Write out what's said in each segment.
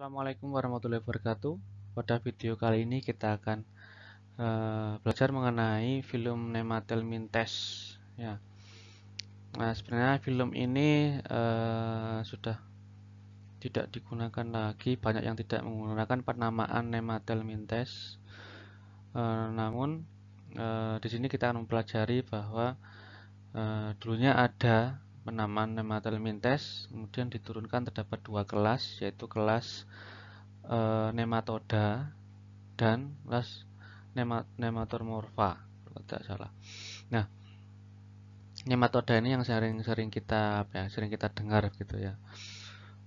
Assalamualaikum warahmatullahi wabarakatuh. Pada video kali ini kita akan uh, belajar mengenai film nematelmintes. Mintes Ya. Nah, sebenarnya film ini uh, sudah tidak digunakan lagi, banyak yang tidak menggunakan penamaan nematelmintes. Mintes Uh, namun uh, di sini kita akan mempelajari bahwa uh, dulunya ada penamaan tema mintes kemudian diturunkan terdapat dua kelas yaitu kelas e, nematoda dan kelas nema, nematomorfa kalau tidak salah nah nematoda ini yang sering-sering kita ya sering kita dengar gitu ya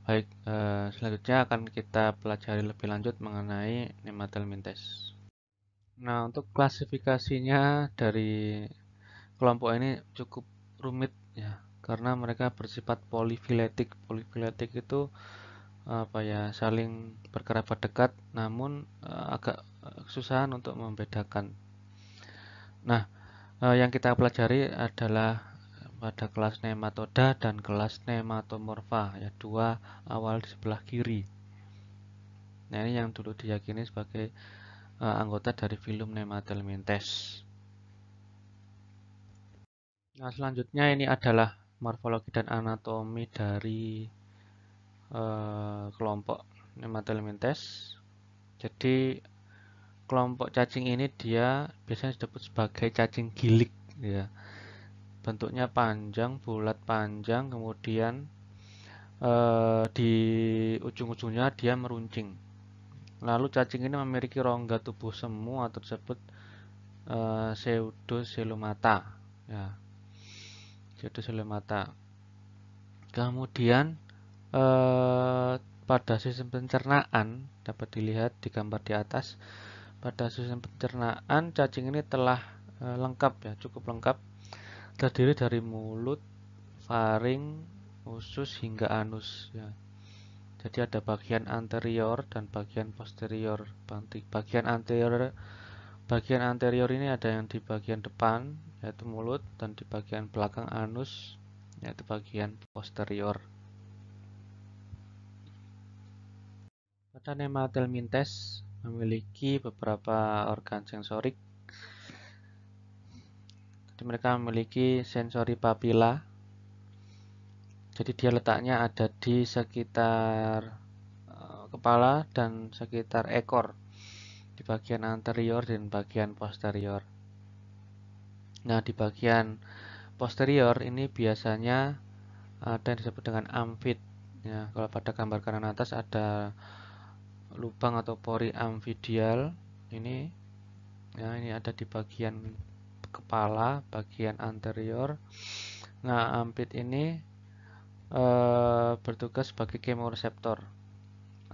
baik e, selanjutnya akan kita pelajari lebih lanjut mengenai nematelmintes nah untuk klasifikasinya dari kelompok ini cukup rumit ya karena mereka bersifat polifiletik. Polifiletik itu apa ya saling berkerabat dekat namun eh, agak eh, kesusahan untuk membedakan. Nah, eh, yang kita pelajari adalah pada kelas nematoda dan kelas nematomorfa ya dua awal di sebelah kiri. Nah, ini yang dulu diyakini sebagai uh, anggota dari filum nematelmintes. Nah, selanjutnya ini adalah morfologi dan anatomi dari uh, kelompok nematolementes. Jadi kelompok cacing ini dia biasanya disebut sebagai cacing gilik ya. Bentuknya panjang, bulat panjang, kemudian uh, di ujung-ujungnya dia meruncing. Lalu cacing ini memiliki rongga tubuh semu atau disebut uh, eh, silumata. ya diadus oleh mata. Kemudian eh, pada sistem pencernaan dapat dilihat di gambar di atas. Pada sistem pencernaan cacing ini telah eh, lengkap ya, cukup lengkap. Terdiri dari mulut, faring, usus hingga anus ya. Jadi ada bagian anterior dan bagian posterior. Bagian anterior bagian anterior ini ada yang di bagian depan, yaitu mulut dan di bagian belakang anus yaitu bagian posterior. Pada nematelmintes memiliki beberapa organ sensorik. Jadi mereka memiliki sensori papila. Jadi dia letaknya ada di sekitar eh, kepala dan sekitar ekor di bagian anterior dan bagian posterior. Nah, di bagian posterior ini biasanya eh, ada yang disebut dengan amfit. Ya, kalau pada gambar kanan atas ada lubang atau pori amfidial. Ini ya, ini ada di bagian kepala, bagian anterior. Nah, amfit ini e, bertugas sebagai kemoreseptor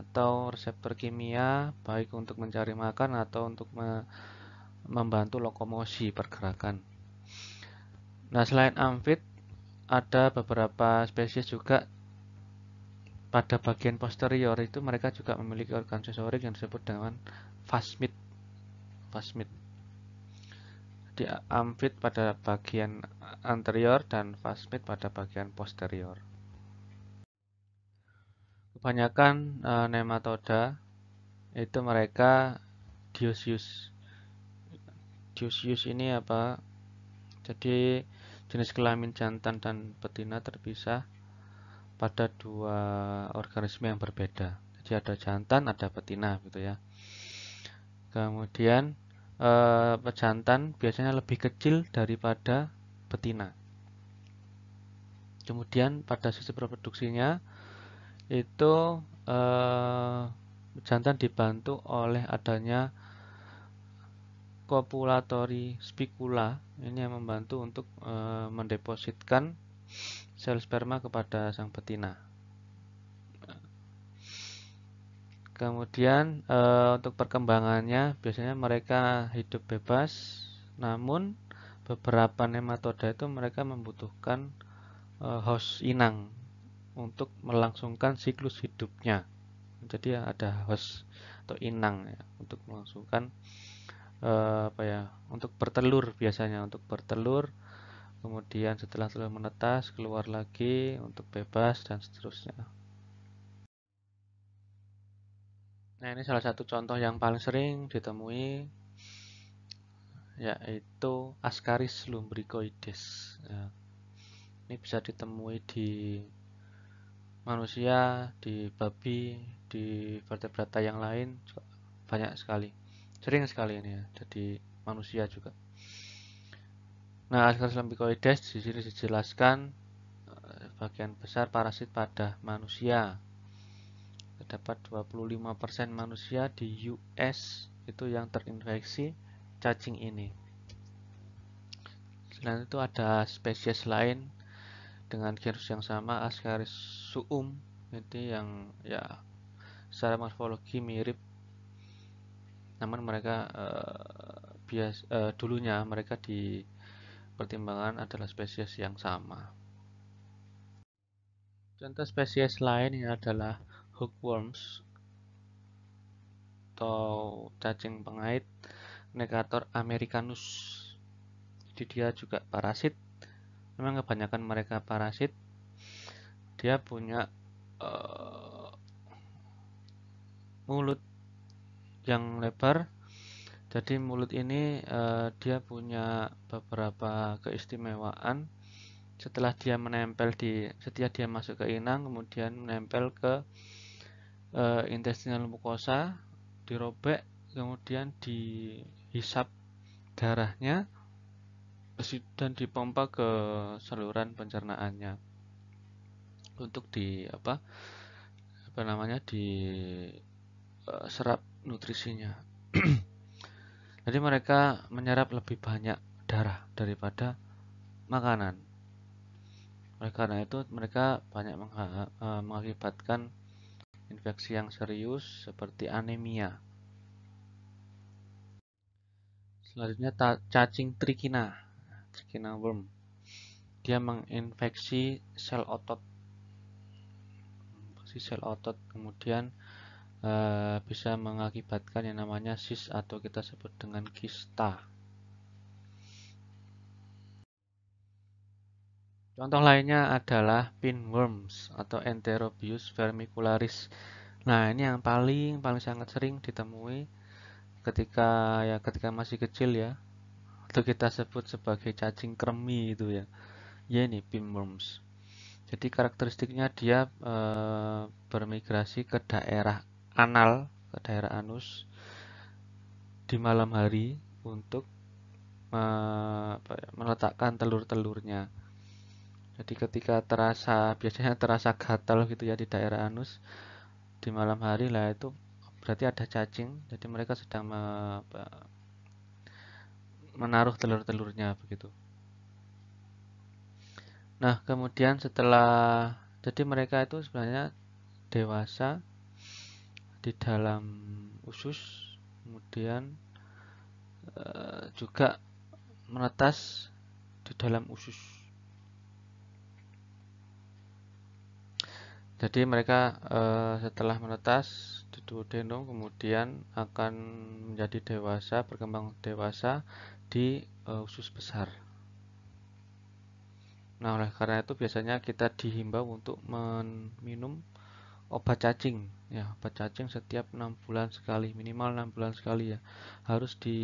atau reseptor kimia baik untuk mencari makan atau untuk me membantu lokomosi pergerakan. Nah, selain amfit, ada beberapa spesies juga pada bagian posterior itu mereka juga memiliki organ sensorik yang disebut dengan phasmid. Phasmid. Di amfit pada bagian anterior dan phasmid pada bagian posterior. Kebanyakan e, nematoda itu mereka diusius. Diusius ini apa? Jadi jenis kelamin jantan dan betina terpisah pada dua organisme yang berbeda. Jadi ada jantan, ada betina gitu ya. Kemudian eh, jantan biasanya lebih kecil daripada betina. Kemudian pada sisi reproduksinya itu eh, jantan dibantu oleh adanya copulatory spicula ini yang membantu untuk e, mendepositkan sel sperma kepada sang betina. Kemudian e, untuk perkembangannya biasanya mereka hidup bebas, namun beberapa nematoda itu mereka membutuhkan e, eh, host inang untuk melangsungkan siklus hidupnya. Jadi ada host atau inang ya, untuk melangsungkan uh, apa ya untuk bertelur biasanya untuk bertelur kemudian setelah telur menetas keluar lagi untuk bebas dan seterusnya nah ini salah satu contoh yang paling sering ditemui yaitu Ascaris lumbricoides ya. ini bisa ditemui di manusia di babi di vertebrata yang lain banyak sekali sering sekali ini ya jadi manusia juga nah Ascaris lampicoides di sini dijelaskan eh, bagian besar parasit pada manusia terdapat 25% manusia di US itu yang terinfeksi cacing ini selain itu ada spesies lain dengan virus yang sama Ascaris suum itu yang ya secara morfologi mirip namun mereka e, bias e, dulunya mereka di pertimbangan adalah spesies yang sama. Contoh spesies lain adalah hookworms atau cacing pengait negator americanus. Jadi dia juga parasit. Memang kebanyakan mereka parasit. Dia punya uh, mulut yang lebar. Jadi mulut ini uh, dia punya beberapa keistimewaan. Setelah dia menempel di setiap dia masuk ke inang, kemudian menempel ke uh, intestinal mukosa, dirobek, kemudian dihisap darahnya dan dipompa ke saluran pencernaannya untuk di apa apa namanya di uh, serap nutrisinya. Jadi mereka menyerap lebih banyak darah daripada makanan. Oleh karena itu mereka banyak eh, mengakibatkan infeksi yang serius seperti anemia. Selanjutnya cacing trikina, trikina worm. Dia menginfeksi sel otot, si sel otot kemudian uh, bisa mengakibatkan yang namanya sis atau kita sebut dengan kista. Contoh lainnya adalah pinworms atau Enterobius vermicularis. Nah, ini yang paling paling sangat sering ditemui ketika ya ketika masih kecil ya. Atau kita sebut sebagai cacing kremi itu ya. Ya ini pinworms. Jadi karakteristiknya dia e, bermigrasi ke daerah anal ke daerah anus di malam hari untuk ya, meletakkan telur-telurnya. Jadi ketika terasa biasanya terasa gatal gitu ya di daerah anus di malam hari lah itu berarti ada cacing. Jadi mereka sedang me, menaruh telur-telurnya begitu. Nah, kemudian setelah jadi mereka itu sebenarnya dewasa di dalam usus, kemudian e, juga menetas di dalam usus. Jadi mereka e, setelah menetas di duodenum kemudian akan menjadi dewasa, berkembang dewasa di e, usus besar. Nah, oleh karena itu biasanya kita dihimbau untuk meminum obat cacing ya obat cacing setiap enam bulan sekali minimal enam bulan sekali ya harus di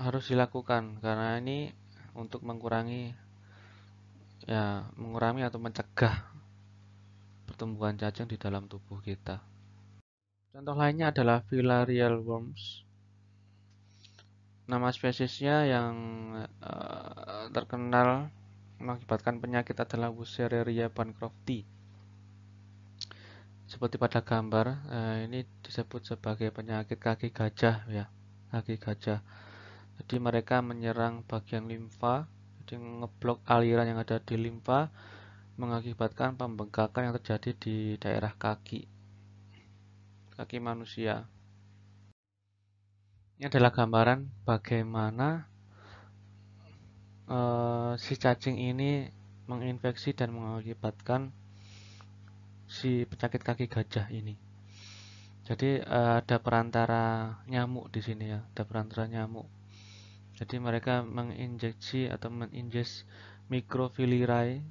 harus dilakukan karena ini untuk mengurangi ya mengurangi atau mencegah pertumbuhan cacing di dalam tubuh kita contoh lainnya adalah filarial worms nama spesiesnya yang uh, terkenal mengakibatkan penyakit adalah Wuchereria bancrofti seperti pada gambar eh, ini disebut sebagai penyakit kaki gajah ya kaki gajah jadi mereka menyerang bagian limfa jadi ngeblok aliran yang ada di limfa mengakibatkan pembengkakan yang terjadi di daerah kaki kaki manusia ini adalah gambaran bagaimana eh, si cacing ini menginfeksi dan mengakibatkan si penyakit kaki gajah ini. Jadi eh, ada perantara nyamuk di sini ya, ada perantara nyamuk. Jadi mereka menginjeksi atau meninjes mikrofilirai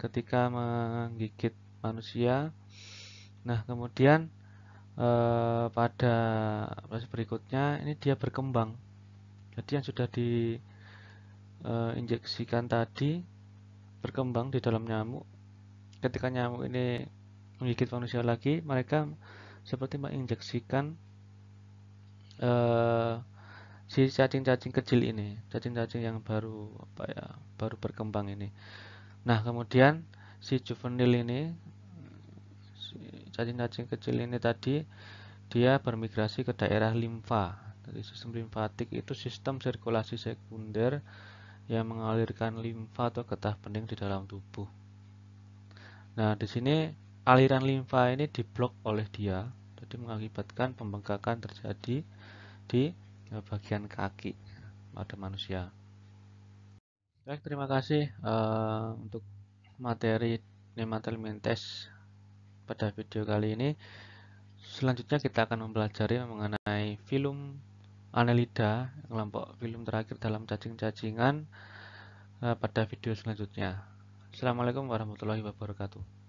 ketika menggigit manusia. Nah, kemudian eh, pada proses berikutnya ini dia berkembang. Jadi yang sudah diinjeksikan eh, tadi berkembang di dalam nyamuk. Ketika nyamuk ini menggigit manusia lagi, mereka seperti menginjeksikan uh, si cacing-cacing kecil ini, cacing-cacing yang baru apa ya, baru berkembang ini. Nah, kemudian si juvenil ini cacing-cacing si kecil ini tadi dia bermigrasi ke daerah limfa. Jadi sistem limfatik itu sistem sirkulasi sekunder yang mengalirkan limfa atau getah bening di dalam tubuh. Nah, di sini aliran limfa ini diblok oleh dia jadi mengakibatkan pembengkakan terjadi di e, bagian kaki pada manusia baik terima kasih uh, untuk materi nematelmin test pada video kali ini selanjutnya kita akan mempelajari mengenai film anelida kelompok film terakhir dalam cacing-cacingan uh, pada video selanjutnya Assalamualaikum warahmatullahi wabarakatuh